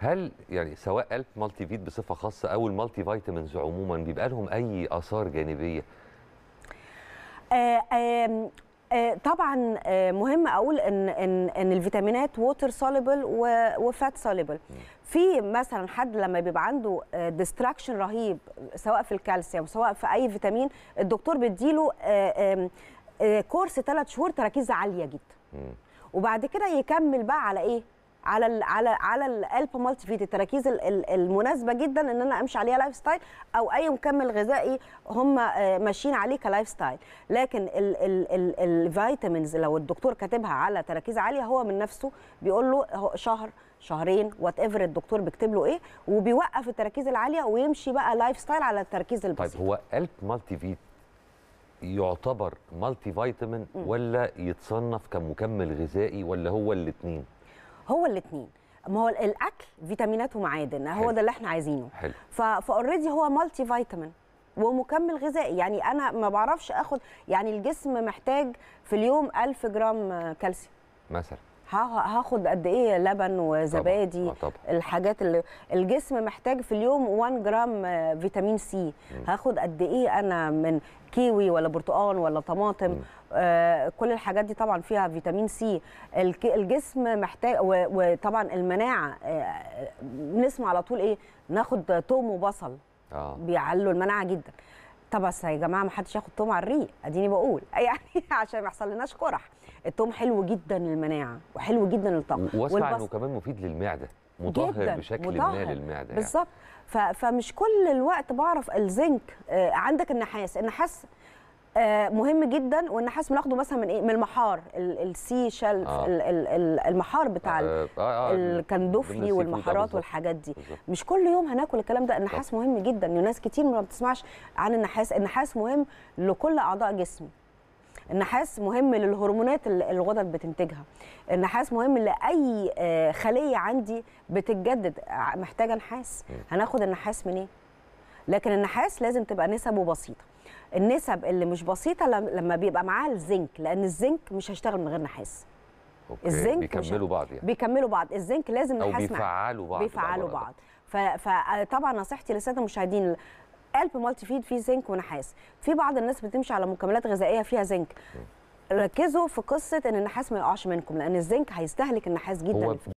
هل يعني سواء الب مالتي فيت بصفه خاصه او المالتي فيتامينز عموما بيبقى لهم اي اثار جانبيه؟ آه آه طبعا آه، مهم اقول ان ان ان الفيتامينات ووتر سوليبل وفات سوليبل في مثلا حد لما بيبقى عنده ديستراكشن آه، رهيب سواء في الكالسيوم سواء في اي فيتامين الدكتور بيديله آه، كورس ثلاث شهور تركيز عاليه جدا وبعد كده يكمل بقى على ايه على الـ على على الالب مالتي فيت التراكيز المناسبه جدا ان انا امشي عليها لايف ستايل او اي مكمل غذائي هم آه، ماشيين عليه كلايف ستايل لكن الفيتامينز لو الدكتور كاتبها على تراكيز عاليه هو من نفسه بيقول له شهر شهرين وات ايفر الدكتور بيكتب له ايه وبيوقف التراكيز العاليه ويمشي بقى لايف ستايل على التركيز البسيط طيب هو الب مالتي فيت يعتبر مالتي فيتامين ولا يتصنف كمكمل غذائي ولا هو الاثنين هو الاثنين ما هو الاكل فيتامينات ومعادن هو ده اللي احنا عايزينه فاوريدي هو مالتي فيتامين ومكمل غذائي يعني انا ما بعرفش اخد يعني الجسم محتاج في اليوم 1000 جرام كالسيوم مثلا هاخد قد ايه لبن وزبادي آه، طبعا. الحاجات اللي الجسم محتاج في اليوم 1 جرام آه، فيتامين سي هاخد قد ايه انا من كيوي ولا برتقال ولا طماطم آه كل الحاجات دي طبعا فيها فيتامين سي الجسم محتاج وطبعا المناعه آه نسمع على طول ايه ناخد توم وبصل آه. بيعلوا المناعه جدا طب اصل يا جماعه ما حدش ياخد توم على الريق اديني بقول يعني عشان ما لناش قرح التوم حلو جدا للمناعه وحلو جدا للطاقه واسمع انه كمان مفيد للمعده مطهر بشكل ما للمعده يعني. بالظبط يعني. فمش كل الوقت بعرف الزنك آه، عندك النحاس النحاس آه، مهم جدا والنحاس بناخده مثلا من ايه من المحار السي شيل آه. المحار بتاع آه. آه. آه، الكندوفلي والمحارات والحاجات دي بالزبط. مش كل يوم هناكل الكلام ده النحاس طب. مهم جدا ناس كتير ما بتسمعش عن النحاس النحاس مهم لكل اعضاء جسم النحاس مهم للهرمونات اللي الغدد بتنتجها النحاس مهم لاي آه، خليه عندي بتتجدد محتاجه نحاس هناخد النحاس منين إيه؟ لكن النحاس لازم تبقى نسبه بسيطه النسب اللي مش بسيطه لما بيبقى معاها الزنك لان الزنك مش هيشتغل من غير نحاس أوكي. الزنك بيكملوا بعض يعني بيكملوا بعض الزنك لازم نحاس او بيفعلوا بعض بيفعلوا بعض, بعض. فطبعا نصيحتي للساده المشاهدين قلب مالتي فيد فيه زنك ونحاس في بعض الناس بتمشي على مكملات غذائيه فيها زنك ركزوا في قصه ان النحاس ما يقعش منكم لان الزنك هيستهلك النحاس جدا هو...